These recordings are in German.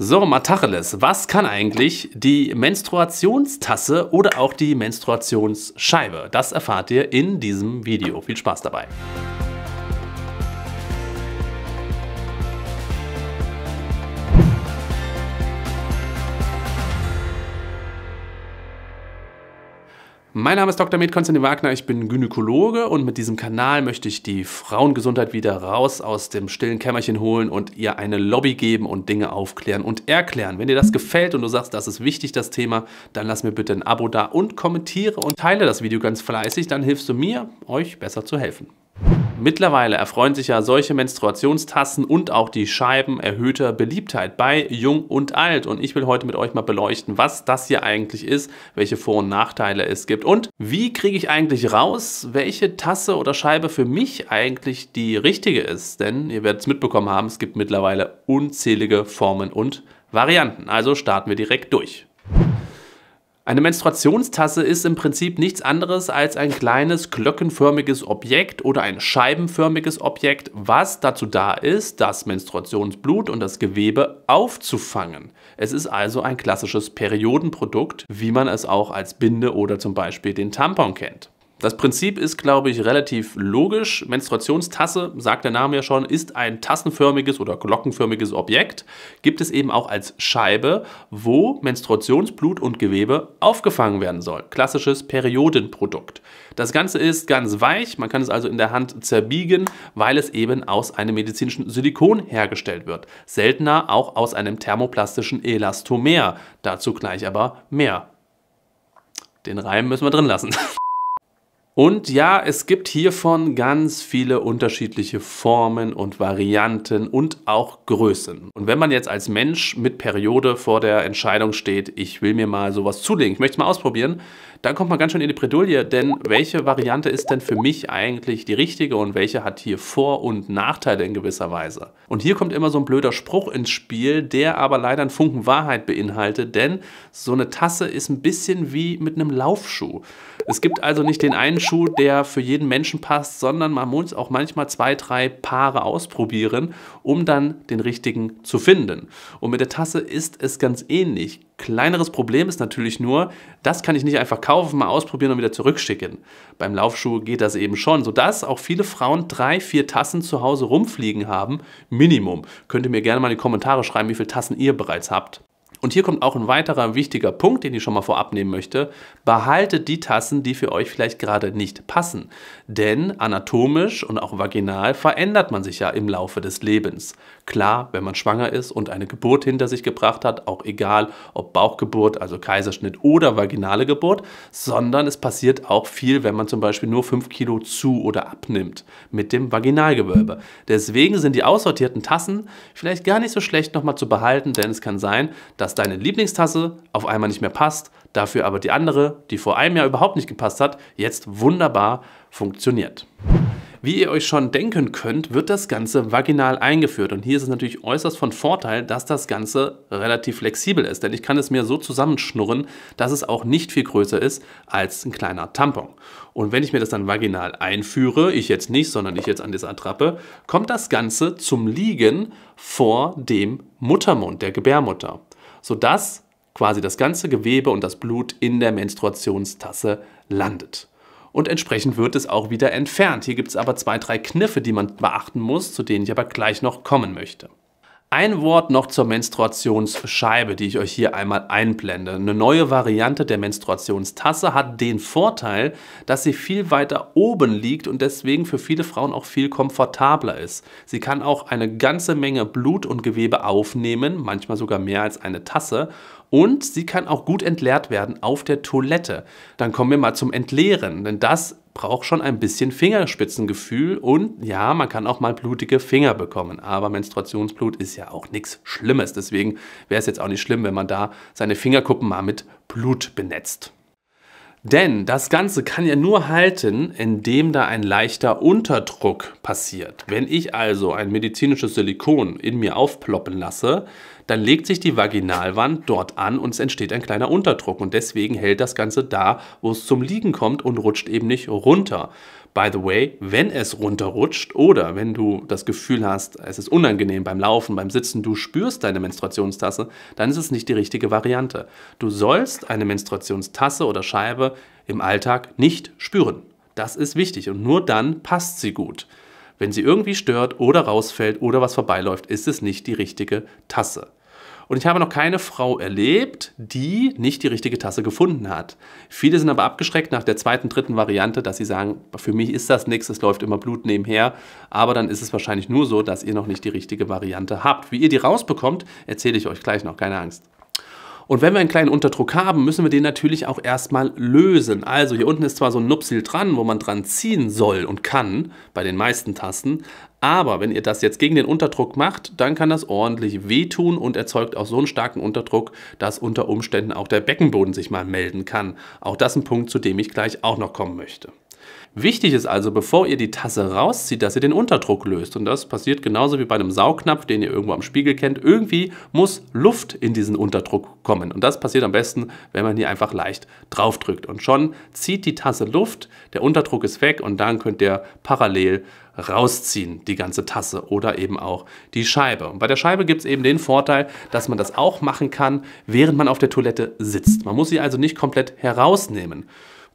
So, Matacheles, was kann eigentlich die Menstruationstasse oder auch die Menstruationsscheibe? Das erfahrt ihr in diesem Video. Viel Spaß dabei. Mein Name ist Dr. Med Konstantin Wagner, ich bin Gynäkologe und mit diesem Kanal möchte ich die Frauengesundheit wieder raus aus dem stillen Kämmerchen holen und ihr eine Lobby geben und Dinge aufklären und erklären. Wenn dir das gefällt und du sagst, das ist wichtig, das Thema, dann lass mir bitte ein Abo da und kommentiere und teile das Video ganz fleißig, dann hilfst du mir, euch besser zu helfen. Mittlerweile erfreuen sich ja solche Menstruationstassen und auch die Scheiben erhöhter Beliebtheit bei Jung und Alt. Und ich will heute mit euch mal beleuchten, was das hier eigentlich ist, welche Vor- und Nachteile es gibt und wie kriege ich eigentlich raus, welche Tasse oder Scheibe für mich eigentlich die richtige ist. Denn ihr werdet es mitbekommen haben, es gibt mittlerweile unzählige Formen und Varianten. Also starten wir direkt durch. Eine Menstruationstasse ist im Prinzip nichts anderes als ein kleines glöckenförmiges Objekt oder ein scheibenförmiges Objekt, was dazu da ist, das Menstruationsblut und das Gewebe aufzufangen. Es ist also ein klassisches Periodenprodukt, wie man es auch als Binde oder zum Beispiel den Tampon kennt. Das Prinzip ist, glaube ich, relativ logisch. Menstruationstasse, sagt der Name ja schon, ist ein tassenförmiges oder glockenförmiges Objekt. Gibt es eben auch als Scheibe, wo Menstruationsblut und Gewebe aufgefangen werden soll. Klassisches Periodenprodukt. Das Ganze ist ganz weich, man kann es also in der Hand zerbiegen, weil es eben aus einem medizinischen Silikon hergestellt wird. Seltener auch aus einem thermoplastischen Elastomer. Dazu gleich aber mehr. Den Reim müssen wir drin lassen. Und ja, es gibt hiervon ganz viele unterschiedliche Formen und Varianten und auch Größen. Und wenn man jetzt als Mensch mit Periode vor der Entscheidung steht, ich will mir mal sowas zulegen, ich möchte es mal ausprobieren, dann kommt man ganz schön in die Bredouille, denn welche Variante ist denn für mich eigentlich die richtige und welche hat hier Vor- und Nachteile in gewisser Weise? Und hier kommt immer so ein blöder Spruch ins Spiel, der aber leider einen Funken Wahrheit beinhaltet, denn so eine Tasse ist ein bisschen wie mit einem Laufschuh. Es gibt also nicht den einen Schuh, der für jeden Menschen passt, sondern man muss auch manchmal zwei, drei Paare ausprobieren, um dann den richtigen zu finden. Und mit der Tasse ist es ganz ähnlich. Kleineres Problem ist natürlich nur, das kann ich nicht einfach kaufen, mal ausprobieren und wieder zurückschicken. Beim Laufschuh geht das eben schon, sodass auch viele Frauen drei, vier Tassen zu Hause rumfliegen haben, Minimum. Könnt ihr mir gerne mal in die Kommentare schreiben, wie viele Tassen ihr bereits habt. Und hier kommt auch ein weiterer wichtiger Punkt, den ich schon mal vorab nehmen möchte. Behaltet die Tassen, die für euch vielleicht gerade nicht passen. Denn anatomisch und auch vaginal verändert man sich ja im Laufe des Lebens. Klar, wenn man schwanger ist und eine Geburt hinter sich gebracht hat, auch egal ob Bauchgeburt, also Kaiserschnitt oder vaginale Geburt, sondern es passiert auch viel, wenn man zum Beispiel nur 5 Kilo zu oder abnimmt mit dem Vaginalgewölbe. Deswegen sind die aussortierten Tassen vielleicht gar nicht so schlecht nochmal zu behalten, denn es kann sein, dass deine Lieblingstasse auf einmal nicht mehr passt, dafür aber die andere, die vor einem Jahr überhaupt nicht gepasst hat, jetzt wunderbar funktioniert. Wie ihr euch schon denken könnt, wird das Ganze vaginal eingeführt und hier ist es natürlich äußerst von Vorteil, dass das Ganze relativ flexibel ist, denn ich kann es mir so zusammenschnurren, dass es auch nicht viel größer ist als ein kleiner Tampon. Und wenn ich mir das dann vaginal einführe, ich jetzt nicht, sondern ich jetzt an dieser Attrappe, kommt das Ganze zum Liegen vor dem Muttermund, der Gebärmutter, sodass quasi das ganze Gewebe und das Blut in der Menstruationstasse landet und entsprechend wird es auch wieder entfernt. Hier gibt es aber zwei, drei Kniffe, die man beachten muss, zu denen ich aber gleich noch kommen möchte. Ein Wort noch zur Menstruationsscheibe, die ich euch hier einmal einblende. Eine neue Variante der Menstruationstasse hat den Vorteil, dass sie viel weiter oben liegt und deswegen für viele Frauen auch viel komfortabler ist. Sie kann auch eine ganze Menge Blut und Gewebe aufnehmen, manchmal sogar mehr als eine Tasse und sie kann auch gut entleert werden auf der Toilette. Dann kommen wir mal zum Entleeren, denn das braucht schon ein bisschen Fingerspitzengefühl und ja, man kann auch mal blutige Finger bekommen, aber Menstruationsblut ist ja auch nichts Schlimmes, deswegen wäre es jetzt auch nicht schlimm, wenn man da seine Fingerkuppen mal mit Blut benetzt. Denn das Ganze kann ja nur halten, indem da ein leichter Unterdruck passiert. Wenn ich also ein medizinisches Silikon in mir aufploppen lasse, dann legt sich die Vaginalwand dort an und es entsteht ein kleiner Unterdruck. Und deswegen hält das Ganze da, wo es zum Liegen kommt und rutscht eben nicht runter. By the way, wenn es runterrutscht oder wenn du das Gefühl hast, es ist unangenehm beim Laufen, beim Sitzen, du spürst deine Menstruationstasse, dann ist es nicht die richtige Variante. Du sollst eine Menstruationstasse oder Scheibe im Alltag nicht spüren. Das ist wichtig und nur dann passt sie gut. Wenn sie irgendwie stört oder rausfällt oder was vorbeiläuft, ist es nicht die richtige Tasse. Und ich habe noch keine Frau erlebt, die nicht die richtige Tasse gefunden hat. Viele sind aber abgeschreckt nach der zweiten, dritten Variante, dass sie sagen, für mich ist das nichts, es läuft immer Blut nebenher. Aber dann ist es wahrscheinlich nur so, dass ihr noch nicht die richtige Variante habt. Wie ihr die rausbekommt, erzähle ich euch gleich noch, keine Angst. Und wenn wir einen kleinen Unterdruck haben, müssen wir den natürlich auch erstmal lösen. Also hier unten ist zwar so ein Nupsil dran, wo man dran ziehen soll und kann, bei den meisten Tasten, aber wenn ihr das jetzt gegen den Unterdruck macht, dann kann das ordentlich wehtun und erzeugt auch so einen starken Unterdruck, dass unter Umständen auch der Beckenboden sich mal melden kann. Auch das ein Punkt, zu dem ich gleich auch noch kommen möchte. Wichtig ist also, bevor ihr die Tasse rauszieht, dass ihr den Unterdruck löst. Und das passiert genauso wie bei einem Saugnapf, den ihr irgendwo am Spiegel kennt. Irgendwie muss Luft in diesen Unterdruck kommen. Und das passiert am besten, wenn man hier einfach leicht draufdrückt. Und schon zieht die Tasse Luft, der Unterdruck ist weg und dann könnt ihr parallel rausziehen, die ganze Tasse oder eben auch die Scheibe. Und bei der Scheibe gibt es eben den Vorteil, dass man das auch machen kann, während man auf der Toilette sitzt. Man muss sie also nicht komplett herausnehmen.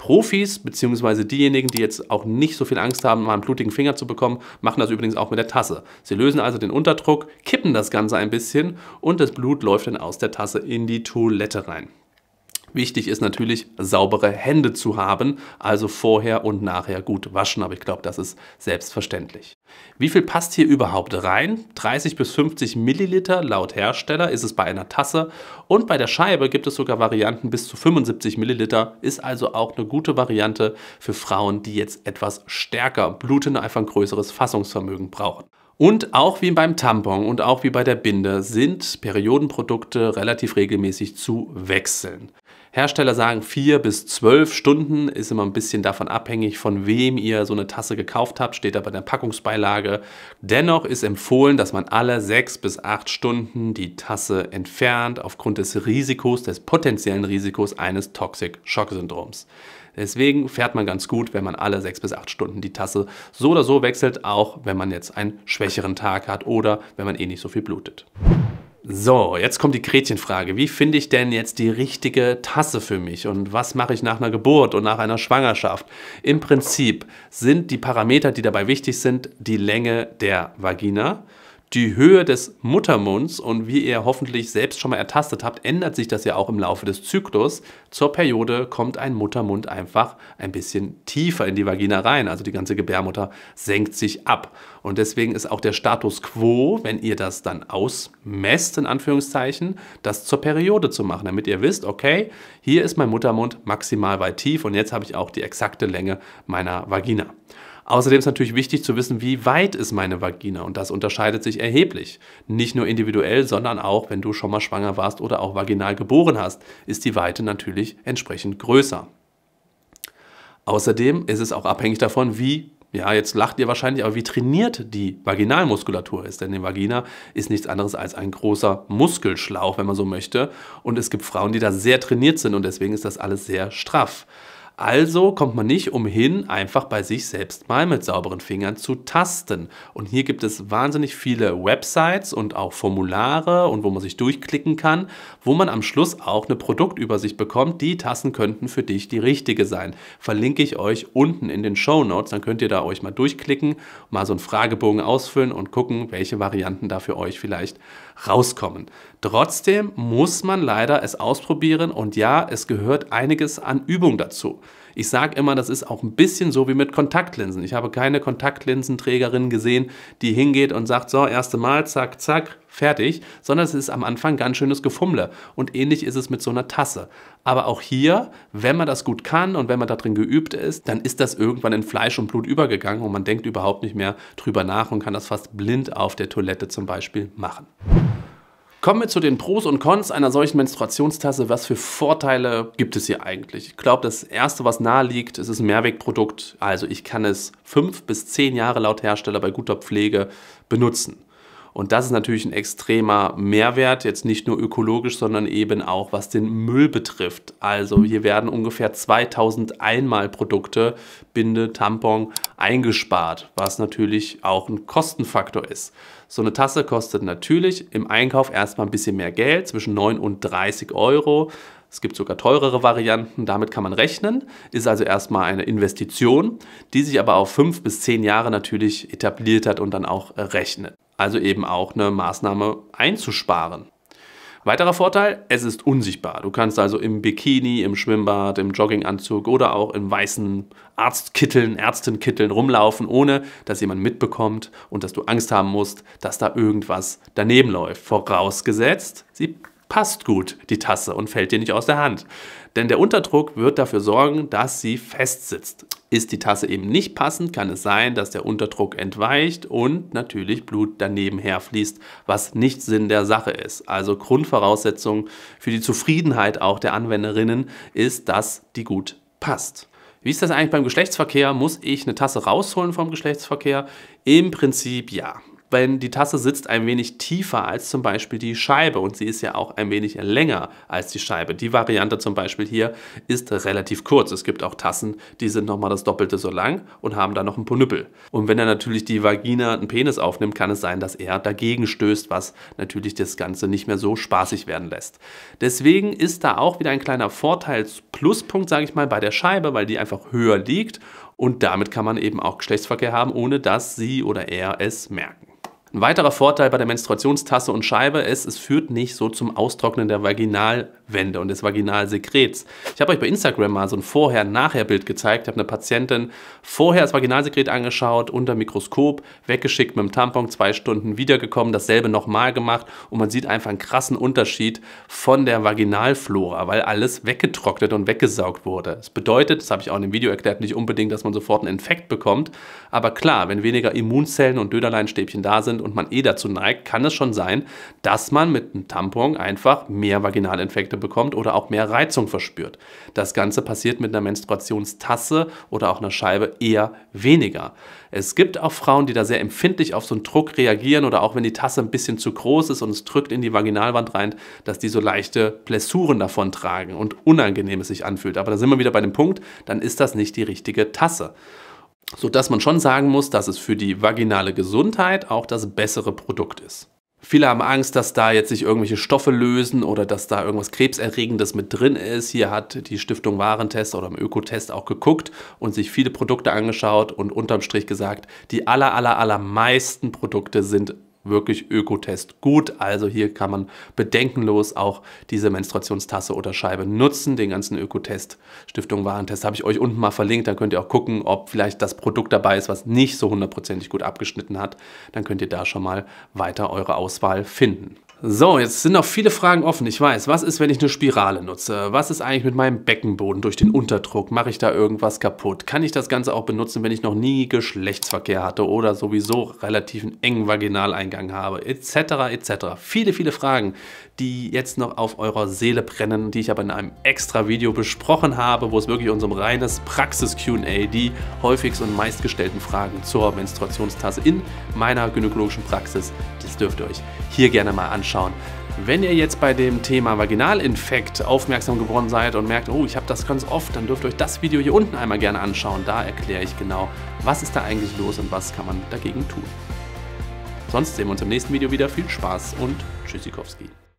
Profis, beziehungsweise diejenigen, die jetzt auch nicht so viel Angst haben, mal einen blutigen Finger zu bekommen, machen das übrigens auch mit der Tasse. Sie lösen also den Unterdruck, kippen das Ganze ein bisschen und das Blut läuft dann aus der Tasse in die Toilette rein. Wichtig ist natürlich, saubere Hände zu haben, also vorher und nachher gut waschen, aber ich glaube, das ist selbstverständlich. Wie viel passt hier überhaupt rein? 30 bis 50 Milliliter laut Hersteller ist es bei einer Tasse und bei der Scheibe gibt es sogar Varianten bis zu 75 Milliliter, ist also auch eine gute Variante für Frauen, die jetzt etwas stärker bluten, einfach ein größeres Fassungsvermögen brauchen. Und auch wie beim Tampon und auch wie bei der Binde sind Periodenprodukte relativ regelmäßig zu wechseln. Hersteller sagen vier bis zwölf Stunden, ist immer ein bisschen davon abhängig, von wem ihr so eine Tasse gekauft habt, steht aber in der Packungsbeilage. Dennoch ist empfohlen, dass man alle sechs bis acht Stunden die Tasse entfernt, aufgrund des Risikos, des potenziellen Risikos eines Toxic Shock Syndroms. Deswegen fährt man ganz gut, wenn man alle sechs bis acht Stunden die Tasse so oder so wechselt, auch wenn man jetzt einen schwächeren Tag hat oder wenn man eh nicht so viel blutet. So, jetzt kommt die Gretchenfrage. Wie finde ich denn jetzt die richtige Tasse für mich? Und was mache ich nach einer Geburt und nach einer Schwangerschaft? Im Prinzip sind die Parameter, die dabei wichtig sind, die Länge der Vagina, die Höhe des Muttermunds und wie ihr hoffentlich selbst schon mal ertastet habt, ändert sich das ja auch im Laufe des Zyklus. Zur Periode kommt ein Muttermund einfach ein bisschen tiefer in die Vagina rein. Also die ganze Gebärmutter senkt sich ab. Und deswegen ist auch der Status quo, wenn ihr das dann ausmesst, in Anführungszeichen, das zur Periode zu machen, damit ihr wisst, okay, hier ist mein Muttermund maximal weit tief und jetzt habe ich auch die exakte Länge meiner Vagina. Außerdem ist natürlich wichtig zu wissen, wie weit ist meine Vagina und das unterscheidet sich erheblich. Nicht nur individuell, sondern auch, wenn du schon mal schwanger warst oder auch vaginal geboren hast, ist die Weite natürlich entsprechend größer. Außerdem ist es auch abhängig davon, wie ja, jetzt lacht ihr wahrscheinlich, aber wie trainiert die Vaginalmuskulatur ist. Denn die Vagina ist nichts anderes als ein großer Muskelschlauch, wenn man so möchte. Und es gibt Frauen, die da sehr trainiert sind und deswegen ist das alles sehr straff. Also kommt man nicht umhin, einfach bei sich selbst mal mit sauberen Fingern zu tasten. Und hier gibt es wahnsinnig viele Websites und auch Formulare und wo man sich durchklicken kann, wo man am Schluss auch eine Produktübersicht bekommt. Die Tassen könnten für dich die richtige sein. Verlinke ich euch unten in den Show Notes, dann könnt ihr da euch mal durchklicken, mal so einen Fragebogen ausfüllen und gucken, welche Varianten da für euch vielleicht rauskommen. Trotzdem muss man leider es ausprobieren und ja, es gehört einiges an Übung dazu. Ich sage immer, das ist auch ein bisschen so wie mit Kontaktlinsen. Ich habe keine Kontaktlinsenträgerin gesehen, die hingeht und sagt, so, erste Mal, zack, zack, fertig, sondern es ist am Anfang ganz schönes Gefummle. Und ähnlich ist es mit so einer Tasse. Aber auch hier, wenn man das gut kann und wenn man da drin geübt ist, dann ist das irgendwann in Fleisch und Blut übergegangen und man denkt überhaupt nicht mehr drüber nach und kann das fast blind auf der Toilette zum Beispiel machen. Kommen wir zu den Pros und Cons einer solchen Menstruationstasse. Was für Vorteile gibt es hier eigentlich? Ich glaube, das Erste, was nahe liegt, ist ein Mehrwegprodukt. Also ich kann es fünf bis zehn Jahre laut Hersteller bei guter Pflege benutzen. Und das ist natürlich ein extremer Mehrwert, jetzt nicht nur ökologisch, sondern eben auch was den Müll betrifft. Also hier werden ungefähr 2000 Einmalprodukte, Binde, Tampon, eingespart, was natürlich auch ein Kostenfaktor ist. So eine Tasse kostet natürlich im Einkauf erstmal ein bisschen mehr Geld, zwischen 9 und 30 Euro. Es gibt sogar teurere Varianten, damit kann man rechnen, ist also erstmal eine Investition, die sich aber auf fünf bis zehn Jahre natürlich etabliert hat und dann auch äh, rechnet. Also eben auch eine Maßnahme einzusparen. Weiterer Vorteil, es ist unsichtbar. Du kannst also im Bikini, im Schwimmbad, im Jogginganzug oder auch in weißen Arztkitteln, Ärztenkitteln rumlaufen, ohne dass jemand mitbekommt und dass du Angst haben musst, dass da irgendwas daneben läuft. Vorausgesetzt, sie passt gut, die Tasse, und fällt dir nicht aus der Hand. Denn der Unterdruck wird dafür sorgen, dass sie festsitzt. Ist die Tasse eben nicht passend, kann es sein, dass der Unterdruck entweicht und natürlich Blut daneben herfließt, was nicht Sinn der Sache ist. Also Grundvoraussetzung für die Zufriedenheit auch der Anwenderinnen ist, dass die gut passt. Wie ist das eigentlich beim Geschlechtsverkehr? Muss ich eine Tasse rausholen vom Geschlechtsverkehr? Im Prinzip ja wenn die Tasse sitzt ein wenig tiefer als zum Beispiel die Scheibe und sie ist ja auch ein wenig länger als die Scheibe. Die Variante zum Beispiel hier ist relativ kurz. Es gibt auch Tassen, die sind nochmal das Doppelte so lang und haben da noch einen Ponüppel. Und wenn er natürlich die Vagina einen Penis aufnimmt, kann es sein, dass er dagegen stößt, was natürlich das Ganze nicht mehr so spaßig werden lässt. Deswegen ist da auch wieder ein kleiner Vorteils-Pluspunkt, sage ich mal, bei der Scheibe, weil die einfach höher liegt und damit kann man eben auch Geschlechtsverkehr haben, ohne dass sie oder er es merken. Ein weiterer Vorteil bei der Menstruationstasse und Scheibe ist, es führt nicht so zum Austrocknen der Vaginal- Wände und des Vaginalsekrets. Ich habe euch bei Instagram mal so ein Vorher-Nachher-Bild gezeigt. Ich habe eine Patientin vorher das Vaginalsekret angeschaut, unter Mikroskop, weggeschickt mit dem Tampon, zwei Stunden wiedergekommen, dasselbe nochmal gemacht und man sieht einfach einen krassen Unterschied von der Vaginalflora, weil alles weggetrocknet und weggesaugt wurde. Das bedeutet, das habe ich auch in dem Video erklärt, nicht unbedingt, dass man sofort einen Infekt bekommt, aber klar, wenn weniger Immunzellen und Döderleinstäbchen da sind und man eh dazu neigt, kann es schon sein, dass man mit einem Tampon einfach mehr Vaginalinfekte bekommt oder auch mehr Reizung verspürt. Das Ganze passiert mit einer Menstruationstasse oder auch einer Scheibe eher weniger. Es gibt auch Frauen, die da sehr empfindlich auf so einen Druck reagieren oder auch wenn die Tasse ein bisschen zu groß ist und es drückt in die Vaginalwand rein, dass die so leichte Blessuren davon tragen und unangenehm es sich anfühlt. Aber da sind wir wieder bei dem Punkt, dann ist das nicht die richtige Tasse sodass man schon sagen muss, dass es für die vaginale Gesundheit auch das bessere Produkt ist. Viele haben Angst, dass da jetzt sich irgendwelche Stoffe lösen oder dass da irgendwas Krebserregendes mit drin ist. Hier hat die Stiftung Warentest oder im Ökotest auch geguckt und sich viele Produkte angeschaut und unterm Strich gesagt, die aller, aller, allermeisten Produkte sind wirklich Ökotest gut. Also hier kann man bedenkenlos auch diese Menstruationstasse oder Scheibe nutzen. Den ganzen Ökotest, Stiftung Warentest, habe ich euch unten mal verlinkt. Dann könnt ihr auch gucken, ob vielleicht das Produkt dabei ist, was nicht so hundertprozentig gut abgeschnitten hat. Dann könnt ihr da schon mal weiter eure Auswahl finden. So, jetzt sind noch viele Fragen offen. Ich weiß, was ist, wenn ich eine Spirale nutze? Was ist eigentlich mit meinem Beckenboden durch den Unterdruck? Mache ich da irgendwas kaputt? Kann ich das Ganze auch benutzen, wenn ich noch nie Geschlechtsverkehr hatte oder sowieso relativ einen engen Vaginaleingang habe? Etc. etc. Viele, viele Fragen, die jetzt noch auf eurer Seele brennen, die ich aber in einem extra Video besprochen habe, wo es wirklich unserem reines Praxis-QA die häufigsten und meistgestellten Fragen zur Menstruationstasse in meiner gynäkologischen Praxis, das dürft ihr euch hier gerne mal anschauen anschauen. Wenn ihr jetzt bei dem Thema Vaginalinfekt aufmerksam geworden seid und merkt, oh, ich habe das ganz oft, dann dürft ihr euch das Video hier unten einmal gerne anschauen. Da erkläre ich genau, was ist da eigentlich los und was kann man dagegen tun. Sonst sehen wir uns im nächsten Video wieder. Viel Spaß und Tschüssikowski.